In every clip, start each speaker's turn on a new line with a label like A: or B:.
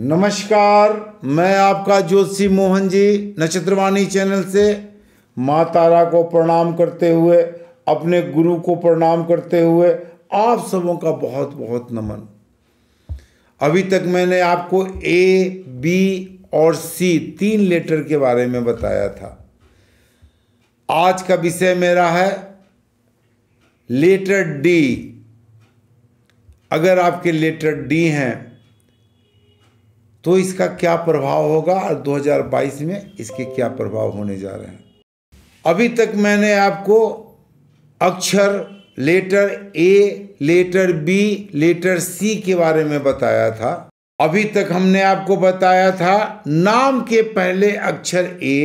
A: नमस्कार मैं आपका ज्योतिषी मोहन जी नक्षत्रवाणी चैनल से माँ तारा को प्रणाम करते हुए अपने गुरु को प्रणाम करते हुए आप सबों का बहुत बहुत नमन अभी तक मैंने आपको ए बी और सी तीन लेटर के बारे में बताया था आज का विषय मेरा है लेटर डी अगर आपके लेटर डी हैं तो इसका क्या प्रभाव होगा और 2022 में इसके क्या प्रभाव होने जा रहे हैं अभी तक मैंने आपको अक्षर letter A letter B letter C के बारे में बताया था अभी तक हमने आपको बताया था नाम के पहले अक्षर ए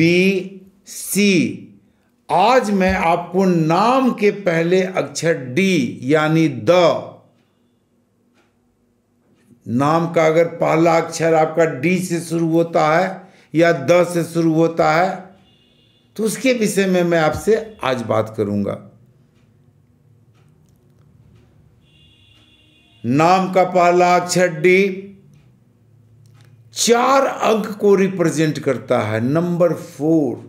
A: बी सी आज मैं आपको नाम के पहले अक्षर डी यानी द नाम का अगर पहला अक्षर आपका डी से शुरू होता है या द से शुरू होता है तो उसके विषय में मैं आपसे आज बात करूंगा नाम का पहला अक्षर डी चार अंक को रिप्रेजेंट करता है नंबर फोर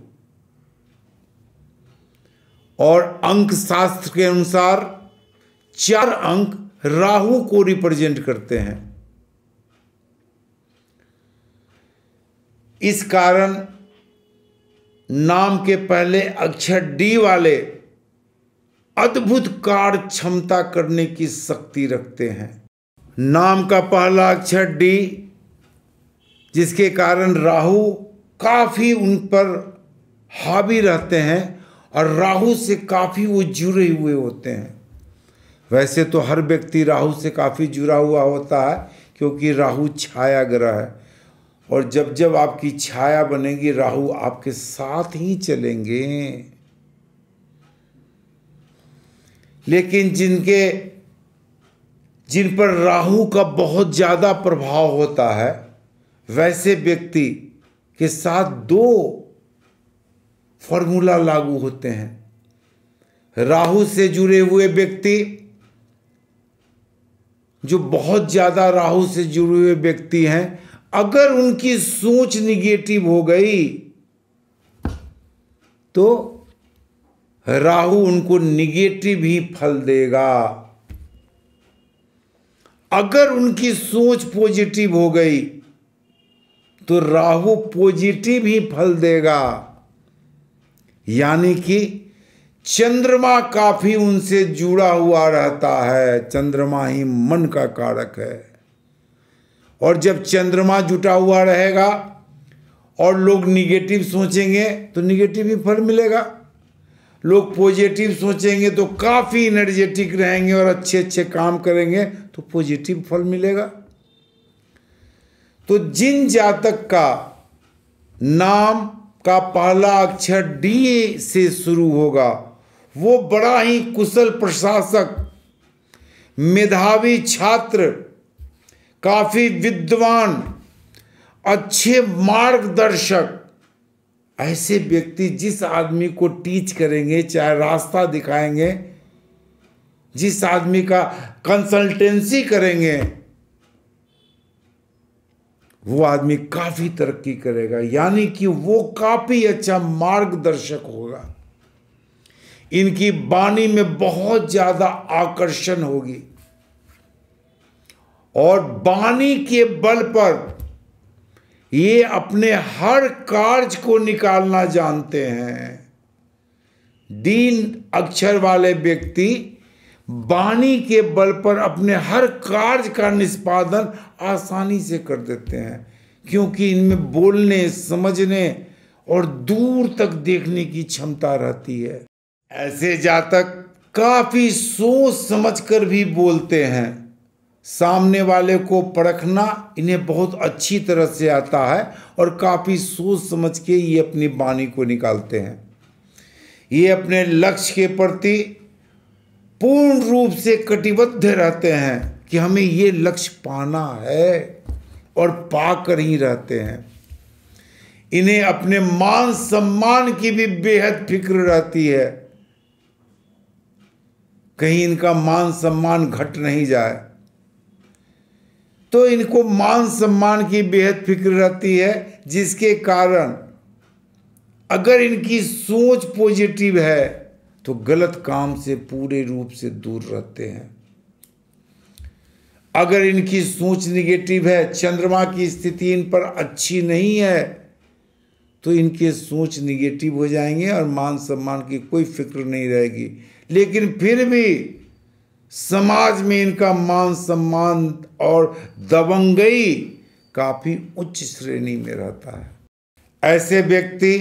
A: और अंक शास्त्र के अनुसार चार अंक राहु को रिप्रेजेंट करते हैं इस कारण नाम के पहले अक्षर डी वाले अद्भुत कार्य क्षमता करने की शक्ति रखते हैं नाम का पहला अक्षर डी जिसके कारण राहु काफ़ी उन पर हावी रहते हैं और राहु से काफ़ी वो जुड़े हुए होते हैं वैसे तो हर व्यक्ति राहु से काफ़ी जुड़ा हुआ होता है क्योंकि राहु छाया ग्रह है और जब जब आपकी छाया बनेगी राहु आपके साथ ही चलेंगे लेकिन जिनके जिन पर राहु का बहुत ज़्यादा प्रभाव होता है वैसे व्यक्ति के साथ दो फॉर्मूला लागू होते हैं राहु से जुड़े हुए व्यक्ति जो बहुत ज़्यादा राहु से जुड़े हुए व्यक्ति हैं अगर उनकी सोच निगेटिव हो गई तो राहु उनको निगेटिव ही फल देगा अगर उनकी सोच पॉजिटिव हो गई तो राहु पॉजिटिव ही फल देगा यानी कि चंद्रमा काफी उनसे जुड़ा हुआ रहता है चंद्रमा ही मन का कारक है और जब चंद्रमा जुटा हुआ रहेगा और लोग निगेटिव सोचेंगे तो निगेटिव ही फल मिलेगा लोग पॉजिटिव सोचेंगे तो काफ़ी एनर्जेटिक रहेंगे और अच्छे अच्छे काम करेंगे तो पॉजिटिव फल मिलेगा तो जिन जातक का नाम का पहला अक्षर डी से शुरू होगा वो बड़ा ही कुशल प्रशासक मेधावी छात्र काफी विद्वान अच्छे मार्गदर्शक ऐसे व्यक्ति जिस आदमी को टीच करेंगे चाहे रास्ता दिखाएंगे जिस आदमी का कंसल्टेंसी करेंगे वो आदमी काफी तरक्की करेगा यानी कि वो काफी अच्छा मार्गदर्शक होगा इनकी वाणी में बहुत ज्यादा आकर्षण होगी और वाणी के बल पर ये अपने हर कार्य को निकालना जानते हैं दीन अक्षर वाले व्यक्ति वाणी के बल पर अपने हर कार्य का निष्पादन आसानी से कर देते हैं क्योंकि इनमें बोलने समझने और दूर तक देखने की क्षमता रहती है ऐसे जातक काफी सोच समझकर भी बोलते हैं सामने वाले को परखना इन्हें बहुत अच्छी तरह से आता है और काफ़ी सोच समझ के ये अपनी वाणी को निकालते हैं ये अपने लक्ष्य के प्रति पूर्ण रूप से कटिबद्ध रहते हैं कि हमें ये लक्ष्य पाना है और पा कर ही रहते हैं इन्हें अपने मान सम्मान की भी बेहद फिक्र रहती है कहीं इनका मान सम्मान घट नहीं जाए तो इनको मान सम्मान की बेहद फिक्र रहती है जिसके कारण अगर इनकी सोच पॉजिटिव है तो गलत काम से पूरे रूप से दूर रहते हैं अगर इनकी सोच निगेटिव है चंद्रमा की स्थिति इन पर अच्छी नहीं है तो इनके सोच निगेटिव हो जाएंगे और मान सम्मान की कोई फिक्र नहीं रहेगी लेकिन फिर भी समाज में इनका मान सम्मान और दबंगई काफी उच्च श्रेणी में रहता है ऐसे व्यक्ति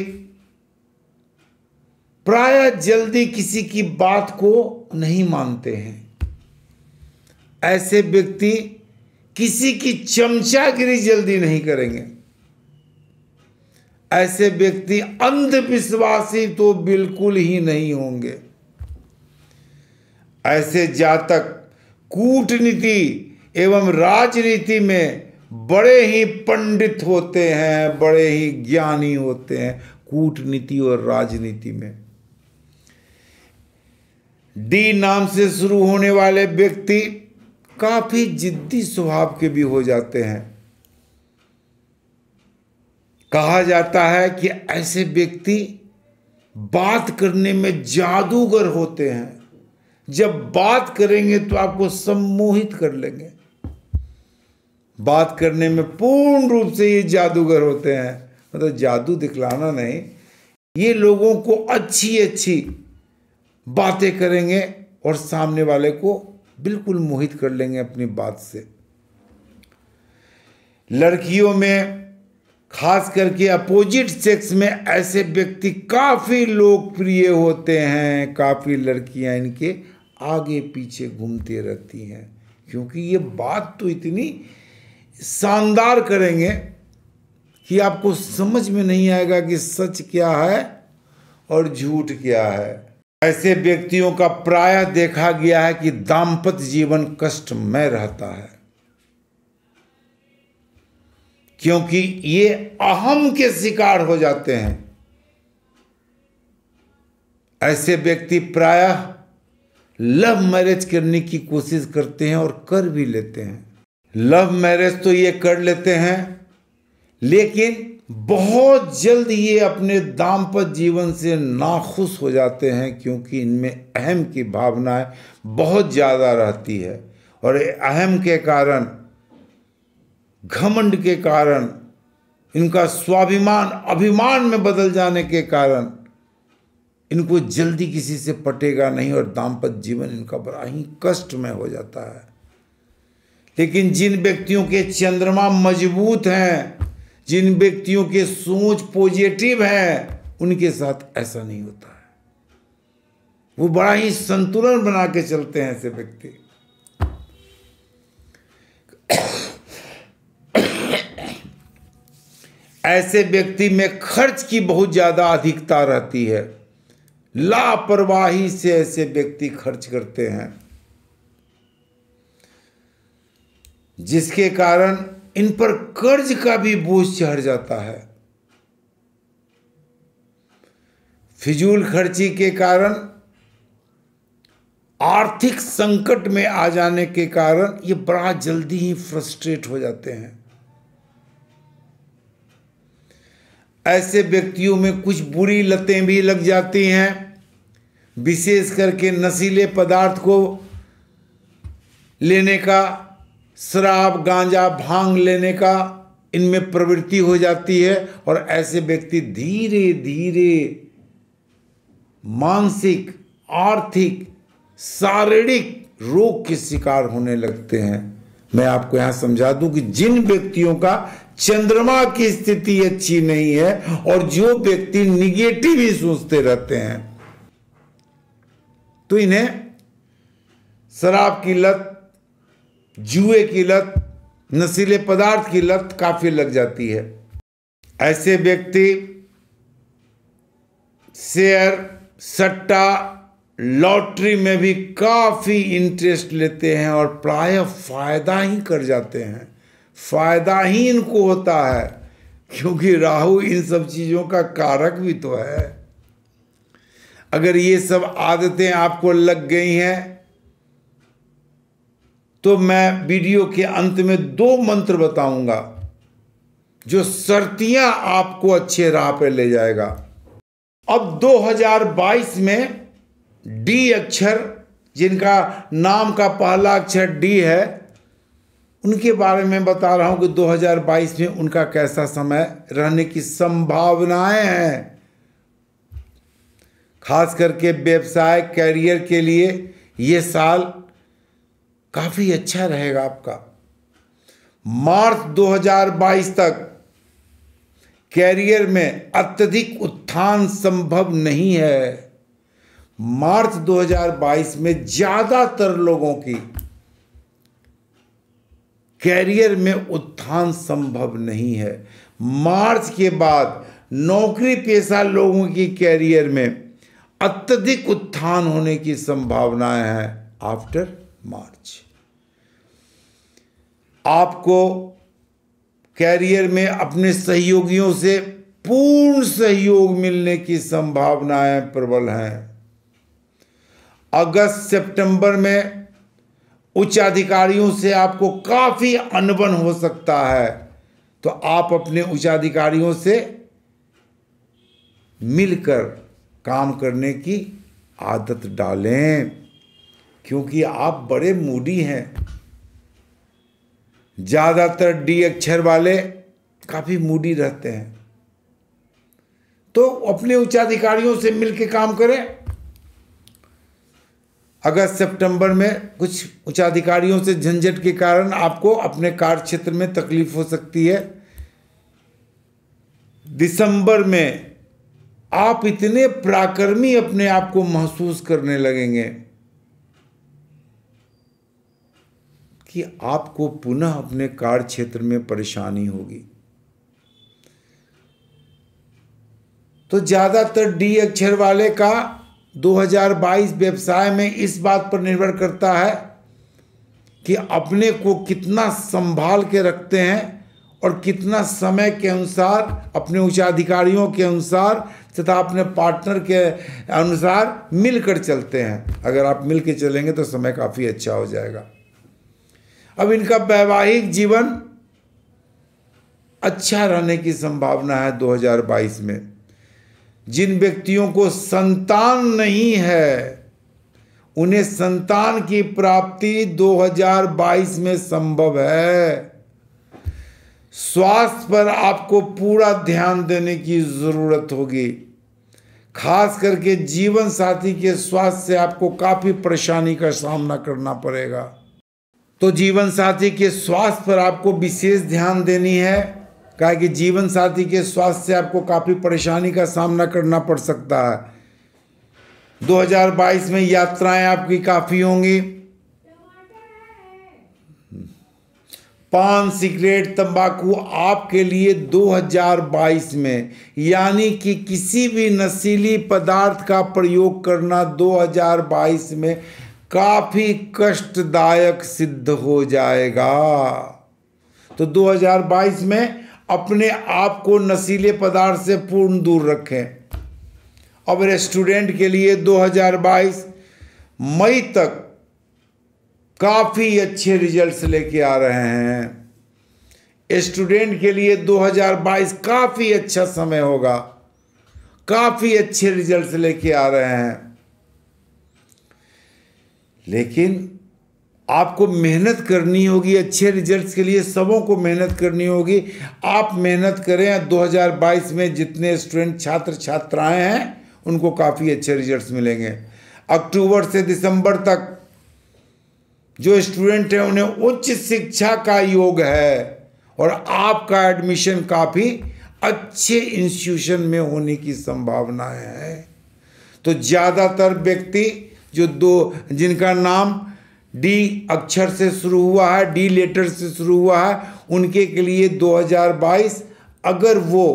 A: प्राय जल्दी किसी की बात को नहीं मानते हैं ऐसे व्यक्ति किसी की चमचागिरी जल्दी नहीं करेंगे ऐसे व्यक्ति अंधविश्वासी तो बिल्कुल ही नहीं होंगे ऐसे जातक कूटनीति एवं राजनीति में बड़े ही पंडित होते हैं बड़े ही ज्ञानी होते हैं कूटनीति और राजनीति में डी नाम से शुरू होने वाले व्यक्ति काफी जिद्दी स्वभाव के भी हो जाते हैं कहा जाता है कि ऐसे व्यक्ति बात करने में जादूगर होते हैं जब बात करेंगे तो आपको सम्मोहित कर लेंगे बात करने में पूर्ण रूप से ये जादूगर होते हैं मतलब जादू दिखलाना नहीं ये लोगों को अच्छी अच्छी बातें करेंगे और सामने वाले को बिल्कुल मोहित कर लेंगे अपनी बात से लड़कियों में खास करके अपोजिट सेक्स में ऐसे व्यक्ति काफ़ी लोकप्रिय होते हैं काफ़ी लड़कियां इनके आगे पीछे घूमते रहती हैं क्योंकि ये बात तो इतनी शानदार करेंगे कि आपको समझ में नहीं आएगा कि सच क्या है और झूठ क्या है ऐसे व्यक्तियों का प्राय देखा गया है कि दाम्पत्य जीवन कष्टमय रहता है क्योंकि ये अहम के शिकार हो जाते हैं ऐसे व्यक्ति प्रायः लव मैरिज करने की कोशिश करते हैं और कर भी लेते हैं लव मैरिज तो ये कर लेते हैं लेकिन बहुत जल्द ये अपने दाम्पत्य जीवन से नाखुश हो जाते हैं क्योंकि इनमें अहम की भावनाएं बहुत ज़्यादा रहती है और अहम के कारण घमंड के कारण इनका स्वाभिमान अभिमान में बदल जाने के कारण इनको जल्दी किसी से पटेगा नहीं और दाम्पत्य जीवन इनका बड़ा ही कष्ट में हो जाता है लेकिन जिन व्यक्तियों के चंद्रमा मजबूत हैं जिन व्यक्तियों के सोच पॉजिटिव है उनके साथ ऐसा नहीं होता है वो बड़ा ही संतुलन बना के चलते हैं ऐसे व्यक्ति ऐसे व्यक्ति में खर्च की बहुत ज़्यादा अधिकता रहती है लापरवाही से ऐसे व्यक्ति खर्च करते हैं जिसके कारण इन पर कर्ज का भी बोझ चढ़ जाता है फिजूल खर्ची के कारण आर्थिक संकट में आ जाने के कारण ये बड़ा जल्दी ही फ्रस्ट्रेट हो जाते हैं ऐसे व्यक्तियों में कुछ बुरी लतें भी लग जाती हैं विशेष करके नशीले पदार्थ को लेने का शराब गांजा भांग लेने का इनमें प्रवृत्ति हो जाती है और ऐसे व्यक्ति धीरे धीरे मानसिक आर्थिक शारीरिक रोग के शिकार होने लगते हैं मैं आपको यहाँ समझा दूं कि जिन व्यक्तियों का चंद्रमा की स्थिति अच्छी नहीं है और जो व्यक्ति निगेटिव ही सोचते रहते हैं तो इन्हें शराब की लत जुए की लत नशीले पदार्थ की लत काफी लग जाती है ऐसे व्यक्ति शेयर सट्टा लॉटरी में भी काफी इंटरेस्ट लेते हैं और प्राय फायदा ही कर जाते हैं फायदा ही इनको होता है क्योंकि राहु इन सब चीज़ों का कारक भी तो है अगर ये सब आदतें आपको लग गई हैं तो मैं वीडियो के अंत में दो मंत्र बताऊंगा जो सर्तियां आपको अच्छे राह पर ले जाएगा अब 2022 में डी अक्षर जिनका नाम का पहला अक्षर डी है उनके बारे में बता रहा हूं कि 2022 में उनका कैसा समय रहने की संभावनाएं हैं खास करके व्यवसाय कैरियर के लिए ये साल काफ़ी अच्छा रहेगा आपका मार्च 2022 तक कैरियर में अत्यधिक उत्थान संभव नहीं है मार्च 2022 में ज़्यादातर लोगों की कैरियर में उत्थान संभव नहीं है मार्च के बाद नौकरी पेशा लोगों की कैरियर में अत्यधिक उत्थान होने की संभावनाएं हैं आफ्टर मार्च आपको कैरियर में अपने सहयोगियों से पूर्ण सहयोग मिलने की संभावनाएं प्रबल हैं अगस्त सितंबर में उच्च अधिकारियों से आपको काफ़ी अनबन हो सकता है तो आप अपने उच्च अधिकारियों से मिलकर काम करने की आदत डालें क्योंकि आप बड़े मूडी हैं ज़्यादातर डी अक्षर वाले काफ़ी मूडी रहते हैं तो अपने उच्चाधिकारियों से मिलकर काम करें अगस्त सितंबर में कुछ उच्चाधिकारियों से झंझट के कारण आपको अपने कार्य क्षेत्र में तकलीफ हो सकती है दिसंबर में आप इतने पराक्रमी अपने आप को महसूस करने लगेंगे कि आपको पुनः अपने कार्य क्षेत्र में परेशानी होगी तो ज़्यादातर डी अक्षर वाले का 2022 व्यवसाय में इस बात पर निर्भर करता है कि अपने को कितना संभाल के रखते हैं और कितना समय के अनुसार अपने उच्चाधिकारियों के अनुसार तथा अपने पार्टनर के अनुसार मिलकर चलते हैं अगर आप मिल चलेंगे तो समय काफ़ी अच्छा हो जाएगा अब इनका वैवाहिक जीवन अच्छा रहने की संभावना है 2022 में जिन व्यक्तियों को संतान नहीं है उन्हें संतान की प्राप्ति 2022 में संभव है स्वास्थ्य पर आपको पूरा ध्यान देने की ज़रूरत होगी खास करके जीवन साथी के स्वास्थ्य से आपको काफ़ी परेशानी का सामना करना पड़ेगा तो जीवन साथी के स्वास्थ्य पर आपको विशेष ध्यान देनी है कहा कि जीवन साथी के स्वास्थ्य से आपको काफ़ी परेशानी का सामना करना पड़ सकता है 2022 में यात्राएं आपकी काफ़ी होंगी पान सिगरेट तंबाकू आपके लिए 2022 में यानी कि किसी भी नशीली पदार्थ का प्रयोग करना 2022 में काफ़ी कष्टदायक सिद्ध हो जाएगा तो 2022 में अपने आप को नशीले पदार्थ से पूर्ण दूर रखें अब रेस्टोरेंट के लिए 2022 मई तक काफ़ी अच्छे रिजल्ट्स लेके आ रहे हैं स्टूडेंट के लिए 2022 काफ़ी अच्छा समय होगा काफ़ी अच्छे रिजल्ट्स लेके आ रहे हैं लेकिन आपको मेहनत करनी होगी अच्छे रिजल्ट्स के लिए सबों को मेहनत करनी होगी आप मेहनत करें 2022 में जितने स्टूडेंट छात्र छात्राएं हैं उनको काफ़ी अच्छे रिजल्ट्स मिलेंगे अक्टूबर से दिसंबर तक जो स्टूडेंट हैं उन्हें उच्च शिक्षा का योग है और आपका एडमिशन काफ़ी अच्छे इंस्टीट्यूशन में होने की संभावनाएँ है तो ज़्यादातर व्यक्ति जो दो जिनका नाम डी अक्षर से शुरू हुआ है डी लेटर से शुरू हुआ है उनके के लिए 2022 अगर वो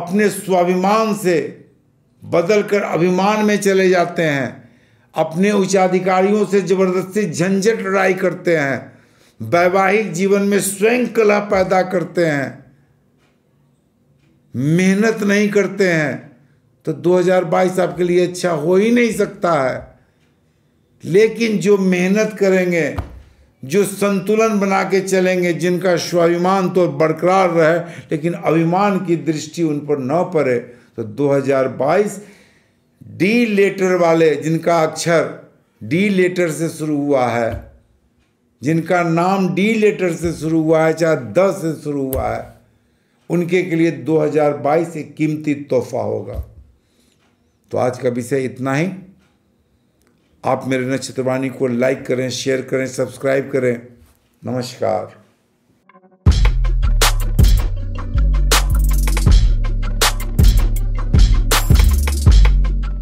A: अपने स्वाभिमान से बदलकर अभिमान में चले जाते हैं अपने उच्चाधिकारियों से जबरदस्ती झंझट लड़ाई करते हैं वैवाहिक जीवन में स्वयं कला पैदा करते हैं मेहनत नहीं करते हैं तो 2022 आपके लिए अच्छा हो ही नहीं सकता है लेकिन जो मेहनत करेंगे जो संतुलन बना के चलेंगे जिनका स्वाभिमान तो बरकरार रहे लेकिन अभिमान की दृष्टि उन पर न पड़े तो 2022 डी लेटर वाले जिनका अक्षर डी लेटर से शुरू हुआ है जिनका नाम डी लेटर से शुरू हुआ है चाहे द से शुरू हुआ है उनके के लिए 2022 एक कीमती तोहफा होगा तो आज का विषय इतना ही आप मेरे नक्षत्रवाणी को लाइक करें शेयर करें सब्सक्राइब करें नमस्कार